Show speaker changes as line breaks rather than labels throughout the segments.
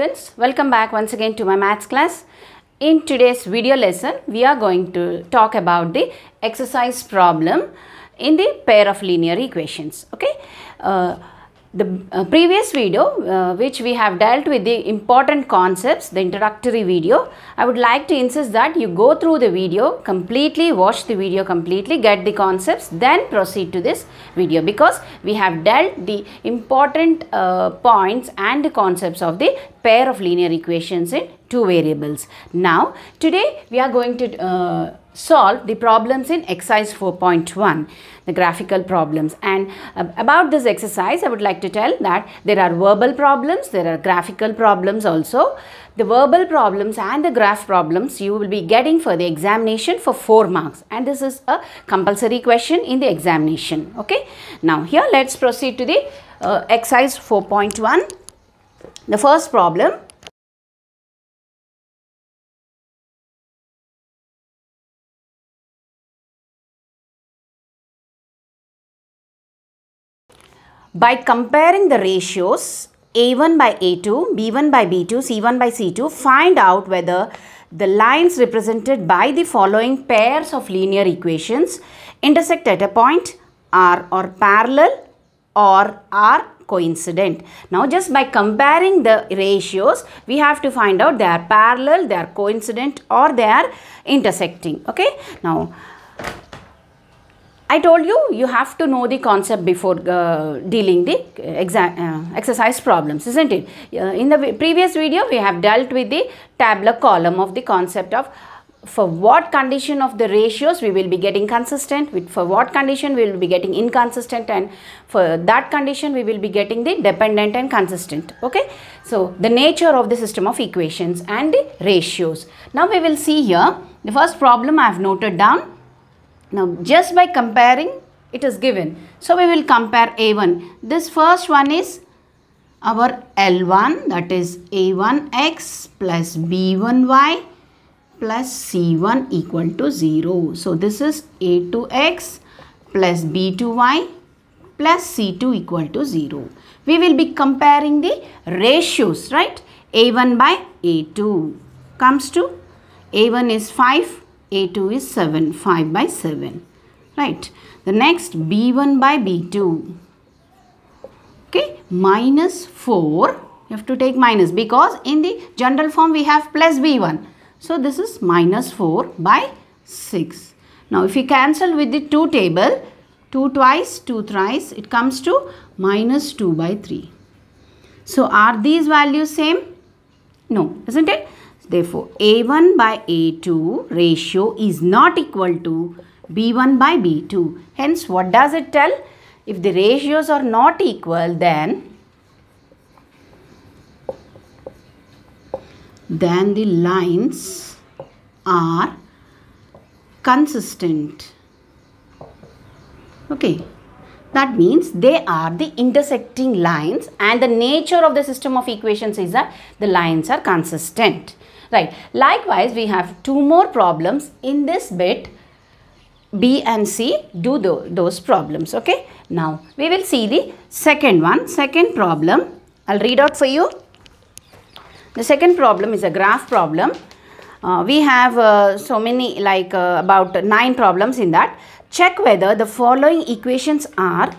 students welcome back once again to my maths class in today's video lesson we are going to talk about the exercise problem in the pair of linear equations okay uh, the uh, previous video uh, which we have dealt with the important concepts, the introductory video, I would like to insist that you go through the video completely, watch the video completely, get the concepts, then proceed to this video because we have dealt the important uh, points and the concepts of the pair of linear equations in two variables. Now, today we are going to uh, solve the problems in exercise 4.1 the graphical problems and uh, about this exercise I would like to tell that there are verbal problems there are graphical problems also the verbal problems and the graph problems you will be getting for the examination for 4 marks and this is a compulsory question in the examination okay now here let's proceed to the uh, exercise 4.1 the first problem By comparing the ratios A1 by A2, B1 by B2, C1 by C2, find out whether the lines represented by the following pairs of linear equations intersect at a point are or parallel or are coincident. Now just by comparing the ratios, we have to find out they are parallel, they are coincident or they are intersecting. Okay. Now I told you, you have to know the concept before uh, dealing the uh, exercise problems, isn't it? Uh, in the previous video, we have dealt with the tabular column of the concept of for what condition of the ratios we will be getting consistent, with, for what condition we will be getting inconsistent and for that condition we will be getting the dependent and consistent. Okay. So, the nature of the system of equations and the ratios. Now, we will see here the first problem I have noted down now just by comparing it is given. So we will compare A1. This first one is our L1 that is A1x plus B1y plus C1 equal to 0. So this is A2x plus B2y plus C2 equal to 0. We will be comparing the ratios, right? A1 by A2 comes to A1 is 5 a2 is 7, 5 by 7. Right. The next B1 by B2. Okay. Minus 4. You have to take minus because in the general form we have plus B1. So this is minus 4 by 6. Now if we cancel with the 2 table, 2 twice, 2 thrice, it comes to minus 2 by 3. So are these values same? No, isn't it? Therefore, A1 by A2 ratio is not equal to B1 by B2. Hence, what does it tell? If the ratios are not equal, then then the lines are consistent. Okay. That means they are the intersecting lines and the nature of the system of equations is that the lines are consistent. Right. Likewise, we have two more problems in this bit. B and C do the, those problems. Okay. Now, we will see the second one, second problem. I'll read out for you. The second problem is a graph problem. Uh, we have uh, so many like uh, about 9 problems in that. Check whether the following equations are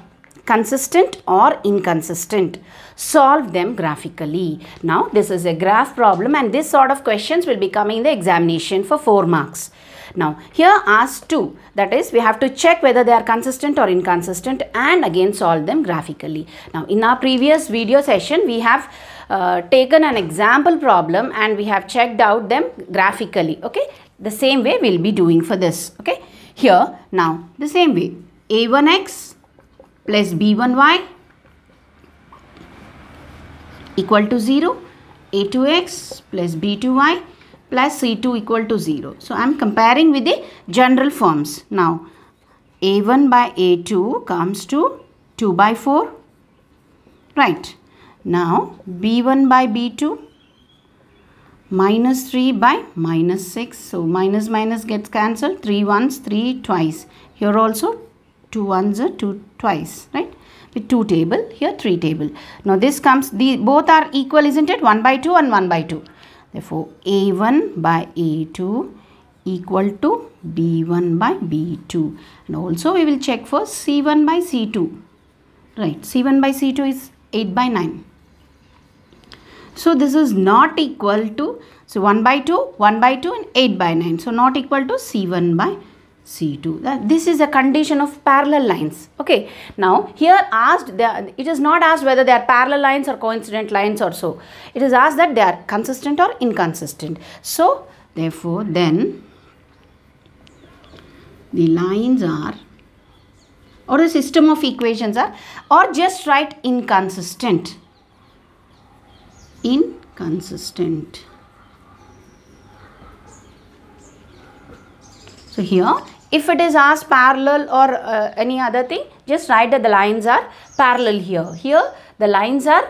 consistent or inconsistent solve them graphically. Now this is a graph problem and this sort of questions will be coming in the examination for 4 marks. Now here ask 2 that is we have to check whether they are consistent or inconsistent and again solve them graphically. Now in our previous video session we have uh, taken an example problem and we have checked out them graphically okay. The same way we will be doing for this okay. Here now the same way a1x plus b1y equal to 0 a2x plus b2y plus c2 equal to 0. So I am comparing with the general forms. Now a1 by a2 comes to 2 by 4. Right. Now b1 by b2 minus 3 by minus 6. So minus minus gets cancelled. 3 once, 3 twice. Here also 2 once are 2 twice. Right with 2 table, here 3 table. Now this comes, the, both are equal isn't it? 1 by 2 and 1 by 2. Therefore, A1 by A2 equal to B1 by B2. And also we will check for C1 by C2. Right, C1 by C2 is 8 by 9. So this is not equal to, so 1 by 2, 1 by 2 and 8 by 9. So not equal to C1 by C2. this is a condition of parallel lines. Okay. Now, here asked, it is not asked whether they are parallel lines or coincident lines or so. It is asked that they are consistent or inconsistent. So, therefore, then the lines are or the system of equations are or just write inconsistent. Inconsistent. So here if it is asked parallel or uh, any other thing just write that the lines are parallel here here the lines are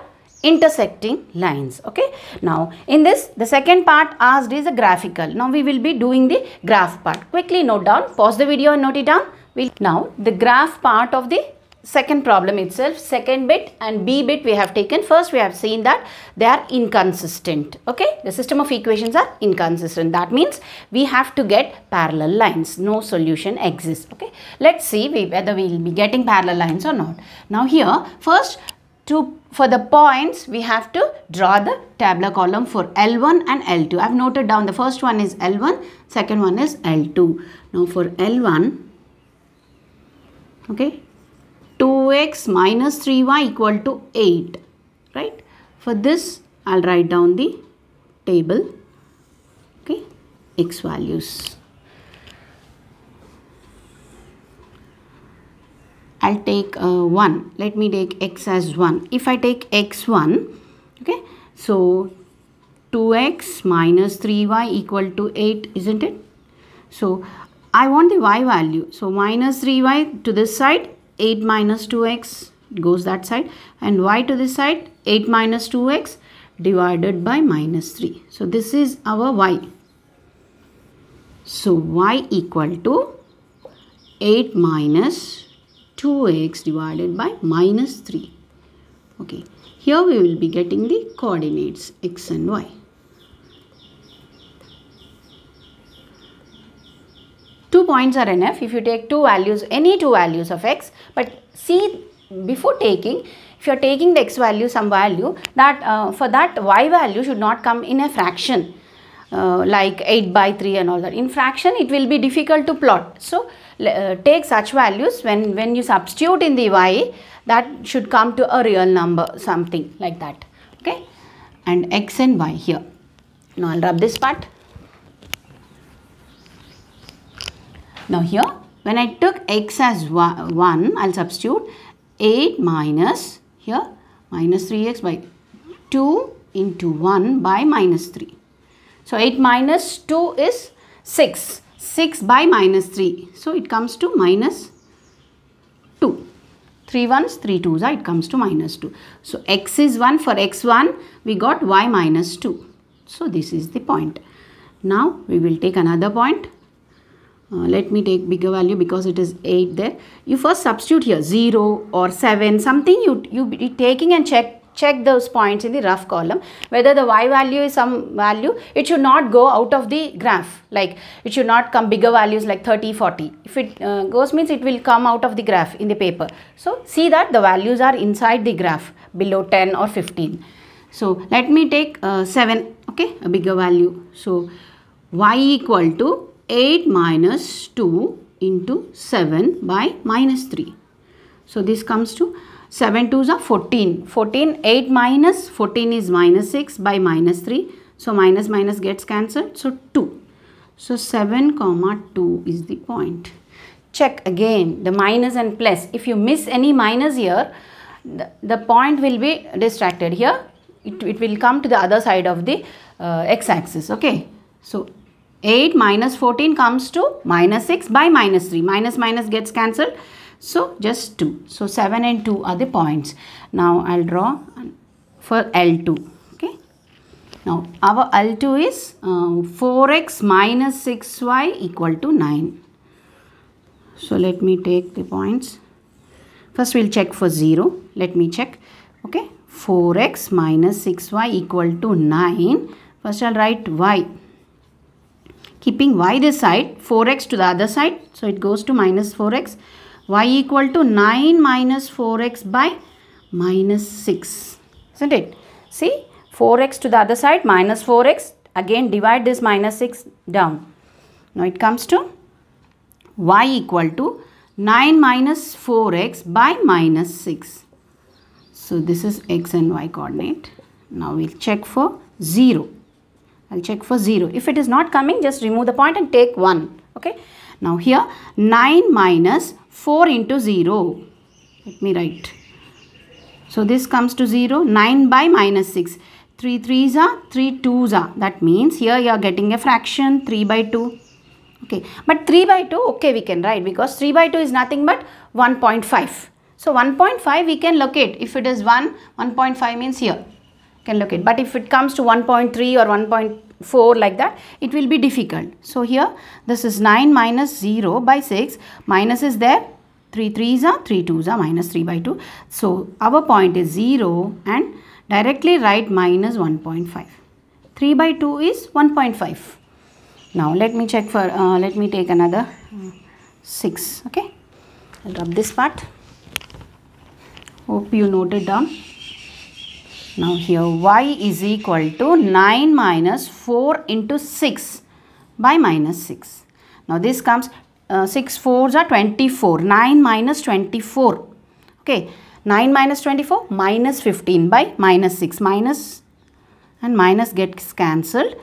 intersecting lines okay now in this the second part asked is a graphical now we will be doing the graph part quickly note down pause the video and note it down we'll now the graph part of the second problem itself second bit and b bit we have taken first we have seen that they are inconsistent okay the system of equations are inconsistent that means we have to get parallel lines no solution exists okay let's see we, whether we will be getting parallel lines or not now here first to for the points we have to draw the tabular column for L1 and L2 I've noted down the first one is L1 second one is L2 now for L1 okay 2x minus 3y equal to 8 right for this I'll write down the table okay x values I'll take uh, 1 let me take x as 1 if I take x1 okay so 2x minus 3y equal to 8 isn't it so I want the y value so minus 3y to this side 8 minus 2x goes that side and y to this side 8 minus 2x divided by minus 3. So this is our y. So y equal to 8 minus 2x divided by minus 3. Okay, here we will be getting the coordinates x and y. two points are enough if you take two values any two values of x but see before taking if you are taking the x value some value that uh, for that y value should not come in a fraction uh, like 8 by 3 and all that in fraction it will be difficult to plot so uh, take such values when when you substitute in the y that should come to a real number something like that okay and x and y here now i'll rub this part Now here, when I took x as 1, I'll substitute 8 minus here minus 3x by 2 into 1 by minus 3. So 8 minus 2 is 6. 6 by minus 3. So it comes to minus 2. 3 ones, 3 twos ah, it comes to minus 2. So x is 1 for x1 we got y minus 2. So this is the point. Now we will take another point uh, let me take bigger value because it is 8 there. You first substitute here 0 or 7 something you, you be taking and check check those points in the rough column whether the y value is some value it should not go out of the graph like it should not come bigger values like 30 40 if it uh, goes means it will come out of the graph in the paper so see that the values are inside the graph below 10 or 15 so let me take uh, 7 okay a bigger value so y equal to 8 minus 2 into 7 by minus 3. So this comes to 7 2s are 14. 14, 8 minus 14 is minus 6 by minus 3. So minus minus gets cancelled. So 2. So 7 comma 2 is the point. Check again the minus and plus. If you miss any minus here, the, the point will be distracted here. It, it will come to the other side of the uh, x-axis. Okay. So 8 minus 14 comes to minus 6 by minus 3. Minus minus gets cancelled. So just 2. So 7 and 2 are the points. Now I'll draw for L2. Okay. Now our L2 is uh, 4x minus 6y equal to 9. So let me take the points. First we'll check for 0. Let me check. Okay. 4x minus 6y equal to 9. First I'll write y keeping y this side 4x to the other side so it goes to minus 4x y equal to 9 minus 4x by minus 6 isn't it see 4x to the other side minus 4x again divide this minus 6 down now it comes to y equal to 9 minus 4x by minus 6 so this is x and y coordinate now we'll check for 0 I'll check for 0. If it is not coming, just remove the point and take 1. Okay. Now here 9 minus 4 into 0. Let me write. So this comes to 0. 9 by minus 6. 3 3s are 3 2s are. That means here you are getting a fraction 3 by 2. Okay. But 3 by 2 okay we can write because 3 by 2 is nothing but 1.5. So 1.5 we can locate. If it is 1, 1.5 means here can look it. But if it comes to 1.3 or 1.4 like that, it will be difficult. So here, this is 9 minus 0 by 6. Minus is there. 3 3s are 3 2s are minus 3 by 2. So our point is 0 and directly write minus 1.5. 3 by 2 is 1.5. Now let me check for, uh, let me take another uh, 6. Okay. I'll rub this part. Hope you noted down. Now here y is equal to 9 minus 4 into 6 by minus 6. Now this comes uh, 6 4s are 24. 9 minus 24. Okay. 9 minus 24 minus 15 by minus 6. Minus and minus gets cancelled.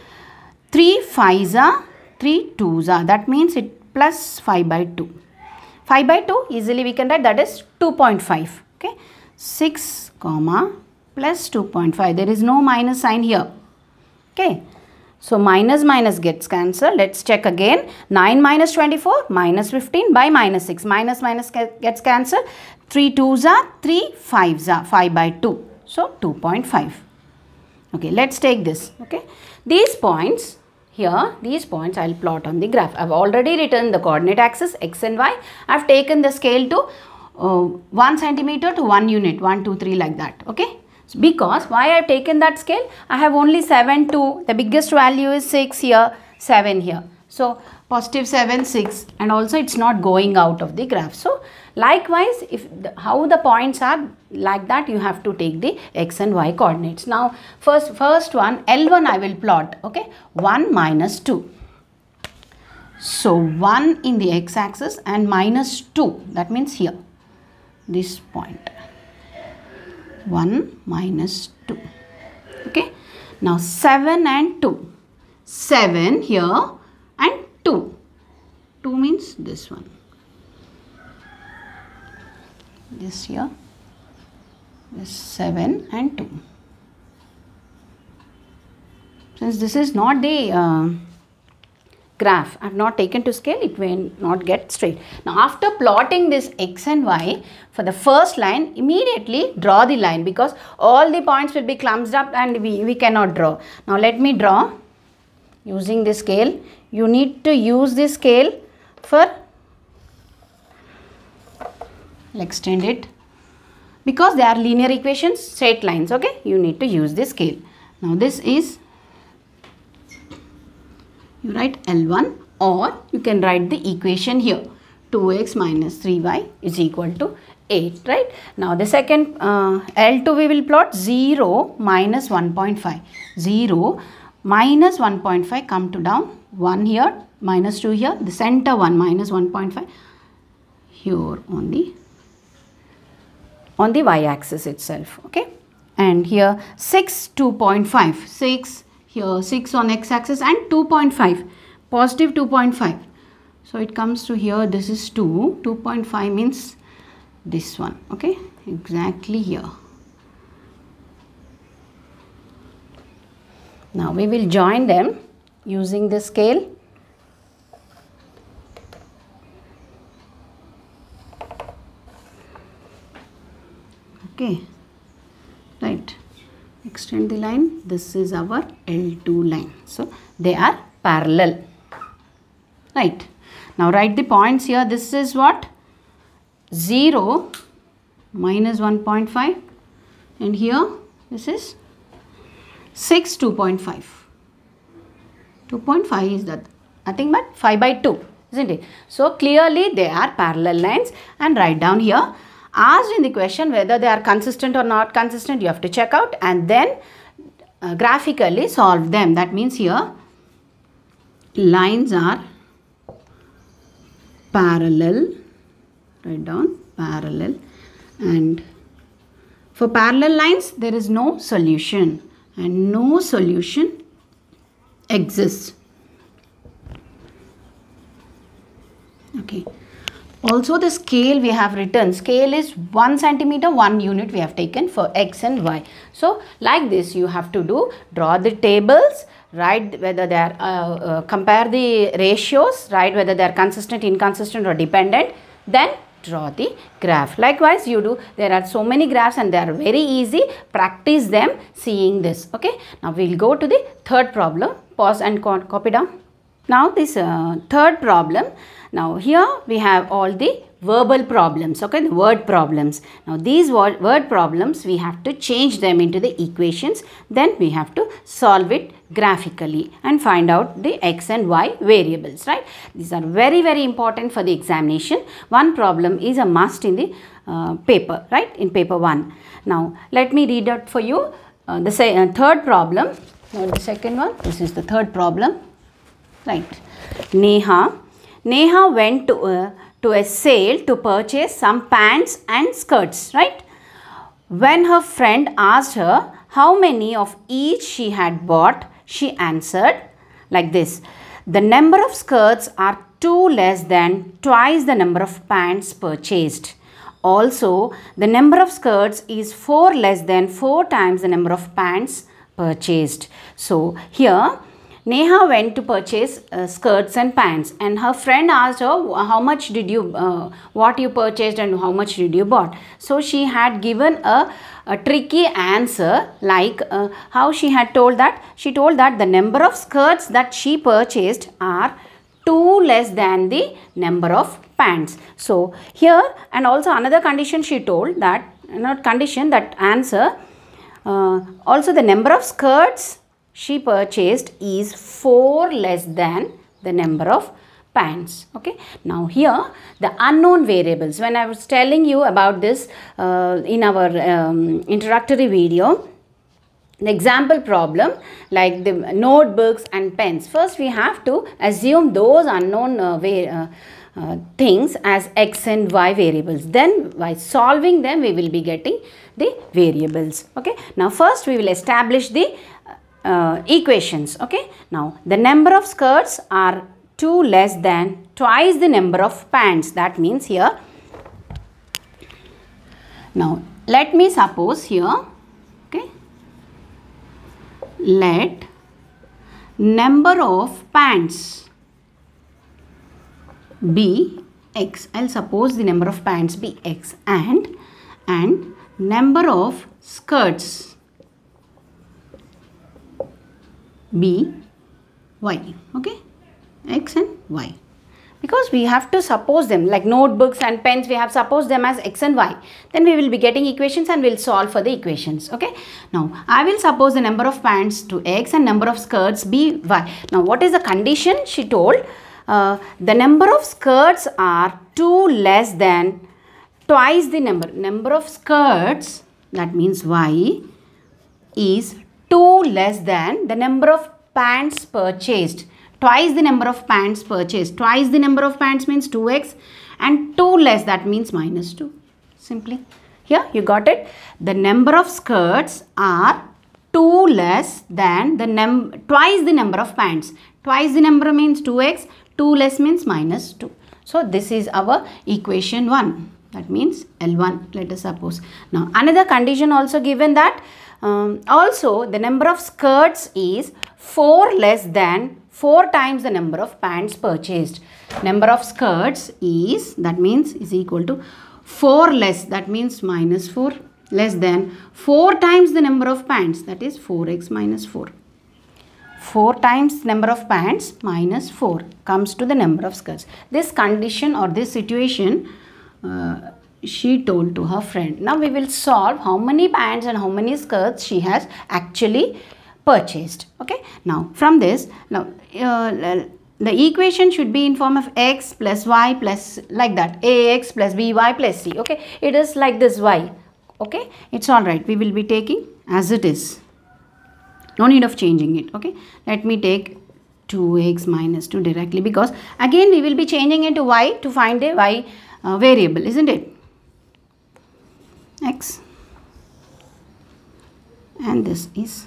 3 5s are 3 2s are. That means it plus 5 by 2. 5 by 2 easily we can write that is 2.5. Okay. 6 comma plus 2.5. There is no minus sign here. Okay. So minus minus gets cancelled. Let's check again. 9 minus 24 minus 15 by minus 6. Minus minus gets cancelled. 3 2s are 3 5s are 5 by 2. So 2.5. Okay, let's take this. Okay. These points here, these points I will plot on the graph. I have already written the coordinate axis x and y. I have taken the scale to uh, 1 centimeter to 1 unit, 1, 2, 3 like that. Okay because why I have taken that scale? I have only 7 to the biggest value is 6 here, 7 here. So positive 7, 6 and also it's not going out of the graph. So likewise if the, how the points are like that you have to take the x and y coordinates. Now first first one L1 I will plot okay 1 minus 2. So 1 in the x axis and minus 2 that means here this point 1 minus 2. Okay. Now 7 and 2. 7 here and 2. 2 means this one. This here. This 7 and 2. Since this is not the... Uh, graph. I have not taken to scale, it will not get straight. Now after plotting this x and y for the first line, immediately draw the line because all the points will be clumped up and we, we cannot draw. Now let me draw using the scale. You need to use this scale for, extend it because they are linear equations, straight lines, okay. You need to use the scale. Now this is you write L1 or you can write the equation here. 2x minus 3y is equal to 8 right now the second uh, l2 we will plot 0 minus 1.5 0 minus 1.5 come to down 1 here minus 2 here the center 1 minus 1.5 here on the on the y axis itself okay and here 6 2.5 6 here 6 on x-axis and 2.5 positive 2.5 so it comes to here this is 2 2.5 means this one okay exactly here now we will join them using the scale okay right extend the line. This is our L2 line. So, they are parallel. Right. Now, write the points here. This is what? 0 minus 1.5 and here this is 6 2.5. 2.5 is that nothing but 5 by 2 isn't it? So, clearly they are parallel lines and write down here asked in the question whether they are consistent or not consistent you have to check out and then uh, graphically solve them that means here lines are parallel write down parallel and for parallel lines there is no solution and no solution exists okay also the scale we have written, scale is 1 centimeter, 1 unit we have taken for x and y. So like this you have to do, draw the tables, write whether they are, uh, uh, compare the ratios, right? whether they are consistent, inconsistent or dependent, then draw the graph. Likewise, you do, there are so many graphs and they are very easy. Practice them seeing this, okay? Now, we will go to the third problem. Pause and co copy down. Now, this uh, third problem, now here we have all the verbal problems, okay, the word problems. Now these word, word problems, we have to change them into the equations. Then we have to solve it graphically and find out the x and y variables, right. These are very, very important for the examination. One problem is a must in the uh, paper, right, in paper 1. Now let me read out for you uh, the uh, third problem, not the second one, this is the third problem, right. Neha Neha went to, uh, to a sale to purchase some pants and skirts, right? When her friend asked her how many of each she had bought, she answered like this. The number of skirts are two less than twice the number of pants purchased. Also, the number of skirts is four less than four times the number of pants purchased. So, here Neha went to purchase uh, skirts and pants and her friend asked her how much did you, uh, what you purchased and how much did you bought. So she had given a, a tricky answer like uh, how she had told that, she told that the number of skirts that she purchased are 2 less than the number of pants. So here and also another condition she told that, not condition that answer, uh, also the number of skirts she purchased is 4 less than the number of pants. Okay. Now here the unknown variables when I was telling you about this uh, in our um, introductory video the example problem like the notebooks and pens first we have to assume those unknown uh, uh, uh, things as x and y variables then by solving them we will be getting the variables okay now first we will establish the uh, equations okay now the number of skirts are 2 less than twice the number of pants that means here now let me suppose here okay let number of pants be x i'll suppose the number of pants be x and and number of skirts B, Y. Okay. X and Y. Because we have to suppose them like notebooks and pens, we have supposed them as X and Y. Then we will be getting equations and we'll solve for the equations. Okay. Now, I will suppose the number of pants to X and number of skirts B, Y. Now, what is the condition she told? Uh, the number of skirts are 2 less than twice the number. Number of skirts, that means y, is 2 less than the number of pants purchased. Twice the number of pants purchased. Twice the number of pants means 2x and 2 less that means minus 2. Simply. Here you got it. The number of skirts are 2 less than the num twice the number of pants. Twice the number means 2x. 2 less means minus 2. So this is our equation 1 that means L1 let us suppose. Now another condition also given that um, also, the number of skirts is 4 less than 4 times the number of pants purchased. Number of skirts is, that means, is equal to 4 less, that means minus 4 less than 4 times the number of pants, that is 4x minus 4. 4 times number of pants minus 4 comes to the number of skirts. This condition or this situation uh, she told to her friend. Now we will solve how many pants and how many skirts she has actually purchased. Okay. Now from this, now uh, the equation should be in form of x plus y plus like that ax plus by plus c. Okay. It is like this y. Okay. It's all right. We will be taking as it is. No need of changing it. Okay. Let me take 2x minus 2 directly because again we will be changing it to y to find a y uh, variable isn't it x and this is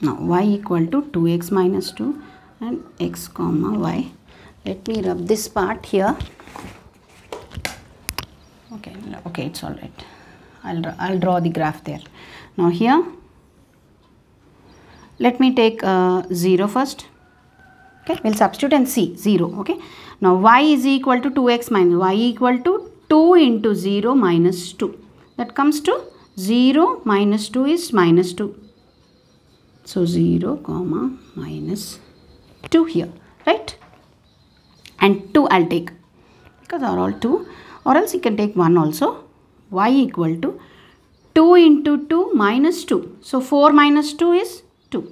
now y equal to 2x minus 2 and x comma y let me rub this part here okay okay it's all right I'll, I'll draw the graph there now here let me take uh, 0 first okay we'll substitute and see 0 okay now y is equal to 2x minus y equal to 2 into 0 minus 2. That comes to 0 minus 2 is minus 2. So 0 comma minus 2 here, right? And 2 I'll take because are all 2 or else you can take 1 also. y equal to 2 into 2 minus 2. So 4 minus 2 is 2.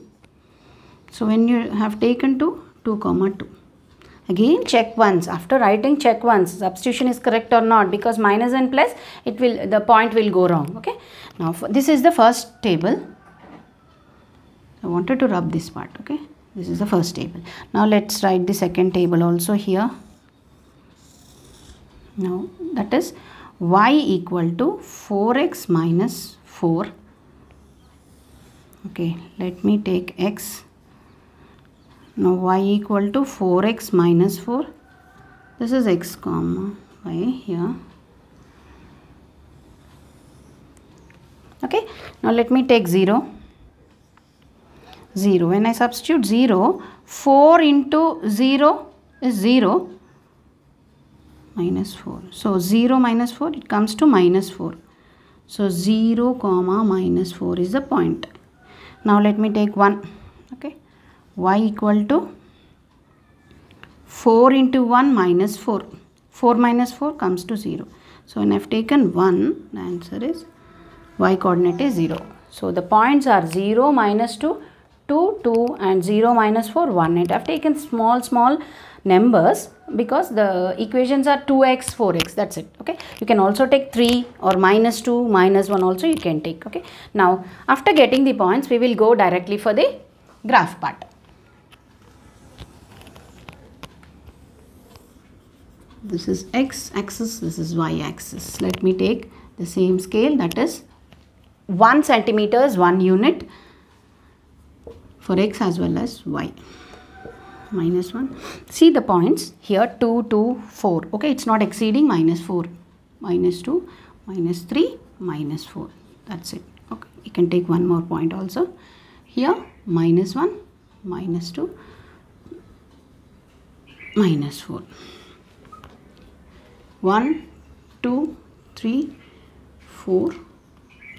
So when you have taken 2, 2 comma 2 again check once after writing check once substitution is correct or not because minus and plus it will the point will go wrong okay now this is the first table I wanted to rub this part okay this is the first table now let's write the second table also here now that is y equal to 4x minus 4 okay let me take x now y equal to 4x minus 4 this is x comma y here okay now let me take 0 0 when i substitute 0 4 into 0 is 0 minus 4 so 0 minus 4 it comes to minus 4 so 0 comma minus 4 is the point now let me take 1 okay y equal to 4 into 1 minus 4. 4 minus 4 comes to 0. So when I have taken 1, the answer is y coordinate is 0. So the points are 0 minus 2, 2, 2 and 0 minus 4, 1. And I have taken small, small numbers because the equations are 2x, 4x. That's it. Okay. You can also take 3 or minus 2, minus 1 also you can take. Okay. Now after getting the points, we will go directly for the graph part. this is x axis this is y axis let me take the same scale that is 1 centimeter is 1 unit for x as well as y minus 1 see the points here 2 2 4 okay it's not exceeding minus 4 minus 2 minus 3 minus 4 that's it okay you can take one more point also here minus 1 minus 2 minus 4 1, 2, 3, 4,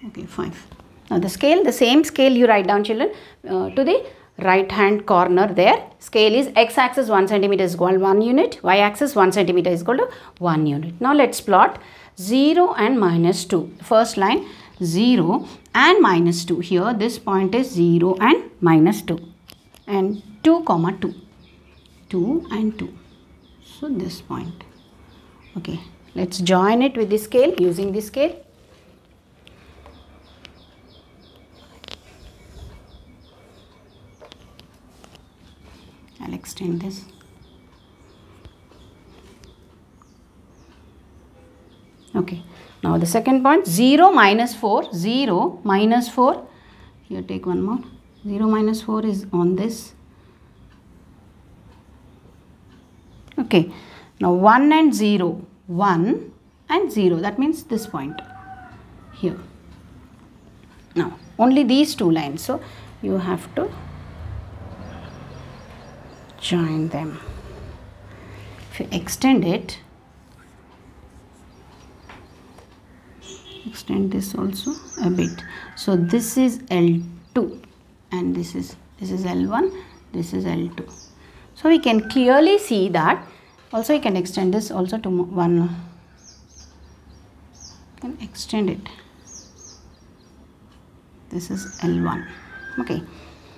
okay 5. Now the scale, the same scale you write down children uh, to the right hand corner there. Scale is x axis 1 centimeter is equal 1 unit, y axis 1 centimeter is equal to 1 unit. Now let's plot 0 and minus 2. First line 0 and minus 2. Here this point is 0 and minus 2 and 2 comma 2. 2 and 2. So this point okay let's join it with the scale using the scale I'll extend this okay now the second point 0 minus 4 0 minus 4 here take one more 0 minus 4 is on this okay now 1 and 0, 1 and 0 that means this point here. Now only these two lines so you have to join them. If you extend it, extend this also a bit. So this is L2 and this is this is L1, this is L2. So we can clearly see that also you can extend this also to one you can extend it this is L1 okay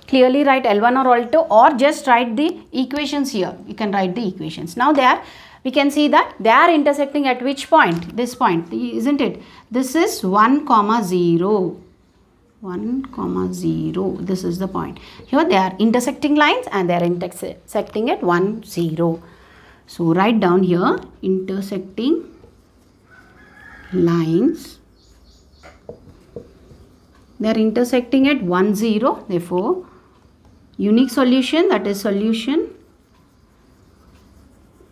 clearly write L1 or L2, or just write the equations here you can write the equations now there, we can see that they are intersecting at which point this point isn't it this is 1 comma 0 1 comma 0 this is the point here they are intersecting lines and they are intersecting at 1 0 so write down here intersecting lines. They are intersecting at 1, 0. Therefore, unique solution that is solution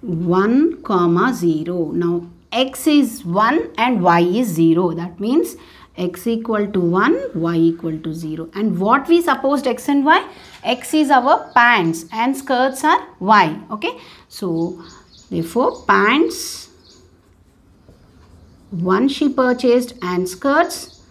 1, comma 0. Now, x is 1 and y is 0. That means x equal to 1, y equal to 0. And what we supposed x and y? x is our pants and skirts are y. Okay. So, therefore, pants 1 she purchased and skirts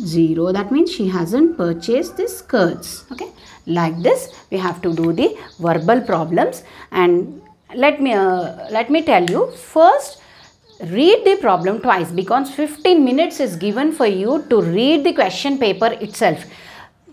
0. That means she hasn't purchased the skirts. Okay. Like this, we have to do the verbal problems. And let me, uh, let me tell you, first read the problem twice because 15 minutes is given for you to read the question paper itself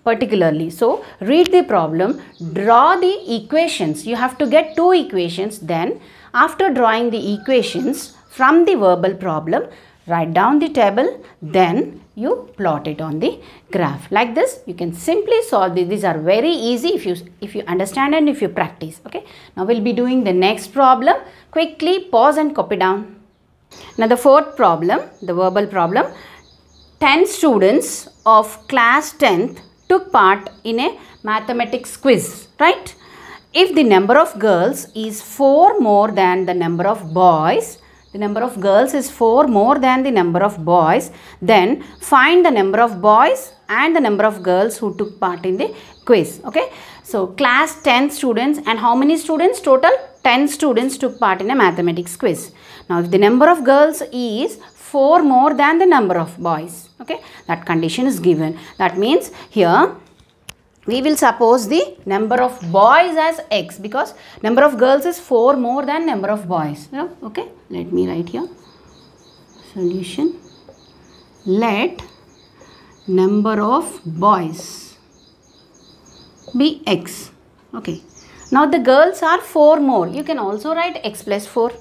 particularly. So, read the problem, draw the equations. You have to get two equations then after drawing the equations from the verbal problem, write down the table then you plot it on the graph. Like this you can simply solve this. These are very easy if you, if you understand and if you practice. Okay. Now, we will be doing the next problem. Quickly pause and copy down. Now the fourth problem, the verbal problem, 10 students of class 10th took part in a mathematics quiz, right? If the number of girls is 4 more than the number of boys, the number of girls is 4 more than the number of boys, then find the number of boys and the number of girls who took part in the quiz, okay? So, class 10 students and how many students total? 10 students took part in a mathematics quiz. Now, if the number of girls is 4 more than the number of boys, okay, that condition is given. That means here we will suppose the number of boys as x because number of girls is 4 more than number of boys. Yeah, okay, let me write here. Solution. Let number of boys be x. Okay, now the girls are 4 mole. You can also write x plus 4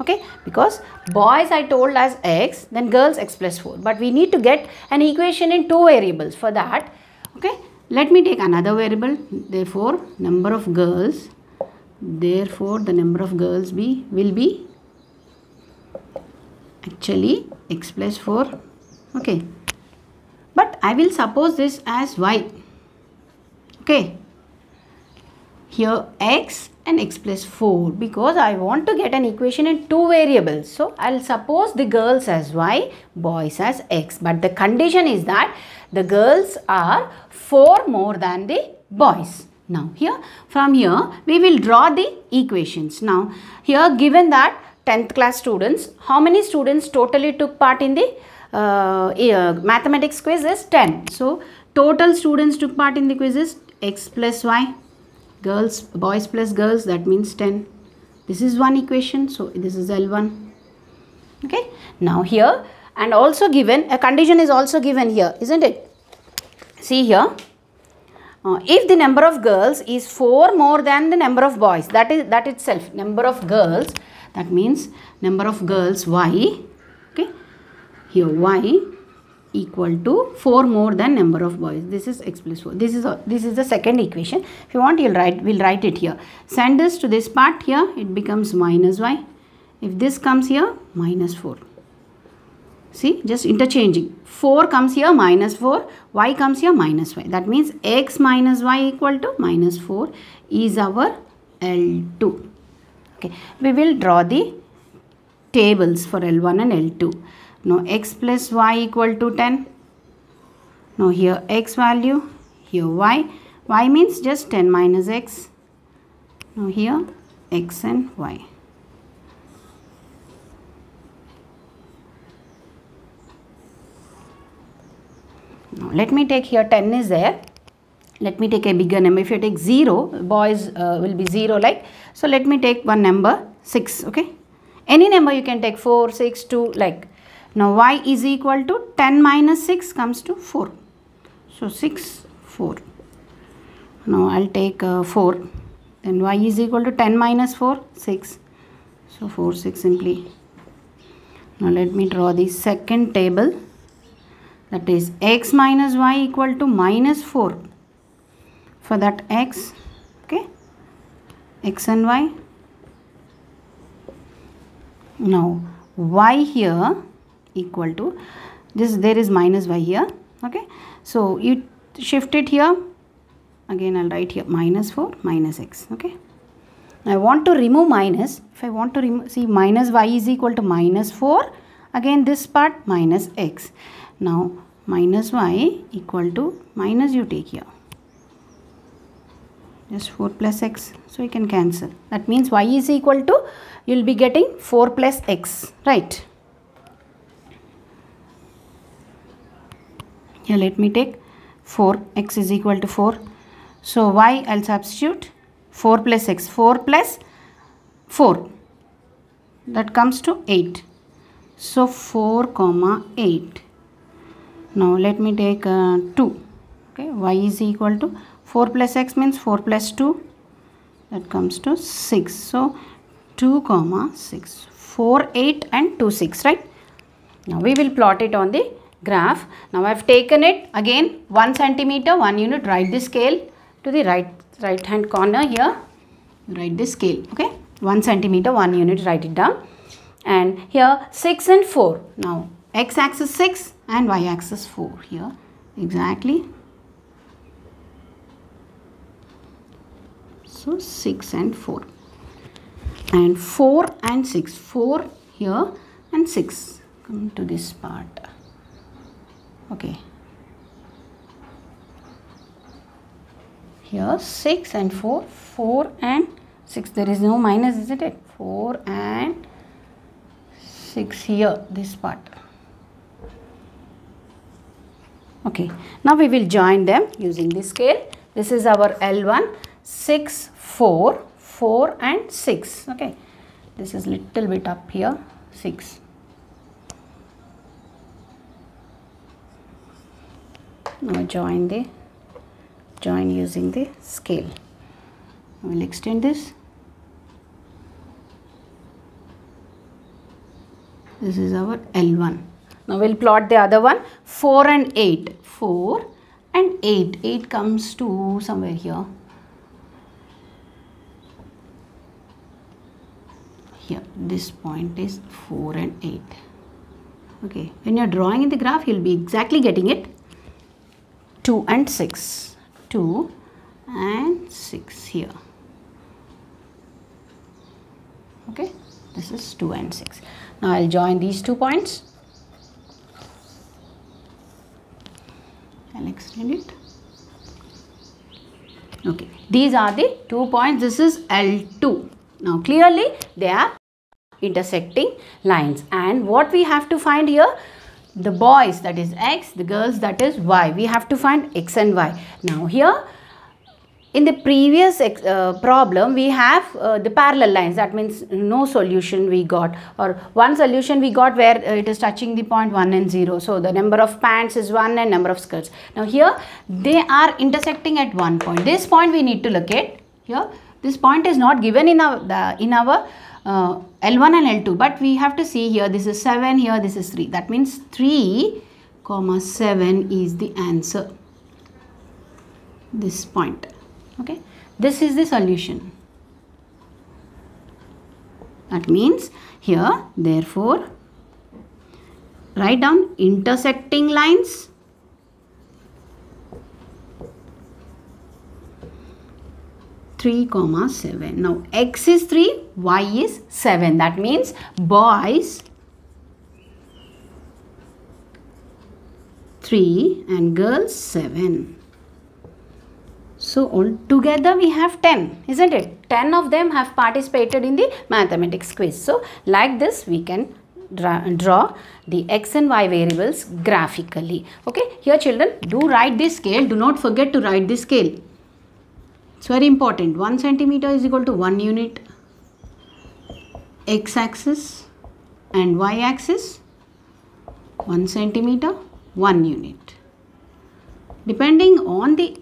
okay because boys I told as x then girls x plus 4 but we need to get an equation in two variables for that okay let me take another variable therefore number of girls therefore the number of girls be will be actually x plus 4 okay but I will suppose this as y okay here x and x plus 4 because I want to get an equation in two variables. So, I'll suppose the girls as y, boys as x. But the condition is that the girls are 4 more than the boys. Now, here from here we will draw the equations. Now, here given that 10th class students, how many students totally took part in the uh, uh, mathematics quiz is 10. So, total students took part in the quiz is x plus y girls boys plus girls that means 10 this is one equation so this is L1 okay now here and also given a condition is also given here isn't it see here uh, if the number of girls is 4 more than the number of boys that is that itself number of girls that means number of girls y okay here y equal to 4 more than number of boys. This is x plus 4. This is, this is the second equation. If you want, you'll write, we'll write it here. Send this to this part here, it becomes minus y. If this comes here, minus 4. See, just interchanging. 4 comes here, minus 4. y comes here, minus y. That means x minus y equal to minus 4 is our L2. Okay, we will draw the tables for L1 and L2. Now x plus y equal to 10. Now here x value, here y. y means just 10 minus x. Now here x and y. Now let me take here 10 is there. Let me take a bigger number. If you take 0, boys uh, will be 0 like. So let me take one number 6. Okay. Any number you can take 4, 6, 2 like now y is equal to 10 minus 6 comes to 4. So 6, 4. Now I'll take uh, 4. Then y is equal to 10 minus 4, 6. So 4, 6 simply. Now let me draw the second table. That is x minus y equal to minus 4. For that x, okay, x and y. Now y here equal to this there is minus y here okay so you shift it here again I'll write here minus 4 minus x okay I want to remove minus if I want to remove see minus y is equal to minus 4 again this part minus x now minus y equal to minus you take here just 4 plus x so you can cancel that means y is equal to you'll be getting 4 plus x right here let me take 4 x is equal to 4 so y I'll substitute 4 plus x 4 plus 4 that comes to 8 so 4 comma 8 now let me take uh, 2 okay y is equal to 4 plus x means 4 plus 2 that comes to 6 so 2 comma 6 4 8 and 2 6 right now we will plot it on the graph. Now I have taken it again 1 centimeter 1 unit write the scale to the right right hand corner here write the scale okay 1 centimeter 1 unit write it down and here 6 and 4 now x axis 6 and y axis 4 here exactly so 6 and 4 and 4 and 6 4 here and 6 come to this part okay here 6 and 4 4 and 6 there is no minus isn't it 4 and 6 here this part okay now we will join them using the scale this is our L1 6 4 4 and 6 okay this is little bit up here 6 now join the join using the scale we will extend this this is our L1 now we'll plot the other one 4 and 8 4 and 8 8 comes to somewhere here here this point is 4 and 8 okay when you're drawing in the graph you'll be exactly getting it 2 and 6 2 and 6 here okay this is 2 and 6 now I'll join these two points I'll extend it okay these are the two points this is L2 now clearly they are intersecting lines and what we have to find here the boys that is x, the girls that is y. We have to find x and y. Now here in the previous uh, problem we have uh, the parallel lines that means no solution we got or one solution we got where uh, it is touching the point 1 and 0 so the number of pants is 1 and number of skirts now here they are intersecting at one point this point we need to locate here this point is not given in our the, in our uh, L1 and L2 but we have to see here this is 7 here this is 3 that means 3 comma 7 is the answer this point okay this is the solution that means here therefore write down intersecting lines 3 comma 7. Now x is 3, y is 7. That means boys 3 and girls 7. So altogether we have 10, isn't it? 10 of them have participated in the mathematics quiz. So like this we can draw the x and y variables graphically okay here children do write this scale do not forget to write this scale it's very important. 1 centimeter is equal to 1 unit x-axis and y-axis 1 centimeter 1 unit. Depending on the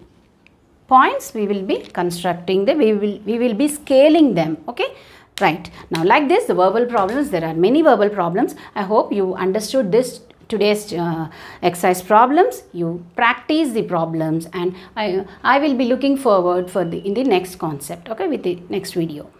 points we will be constructing the we will we will be scaling them okay right now like this the verbal problems there are many verbal problems i hope you understood this today's uh, exercise problems you practice the problems and I, I will be looking forward for the in the next concept okay with the next video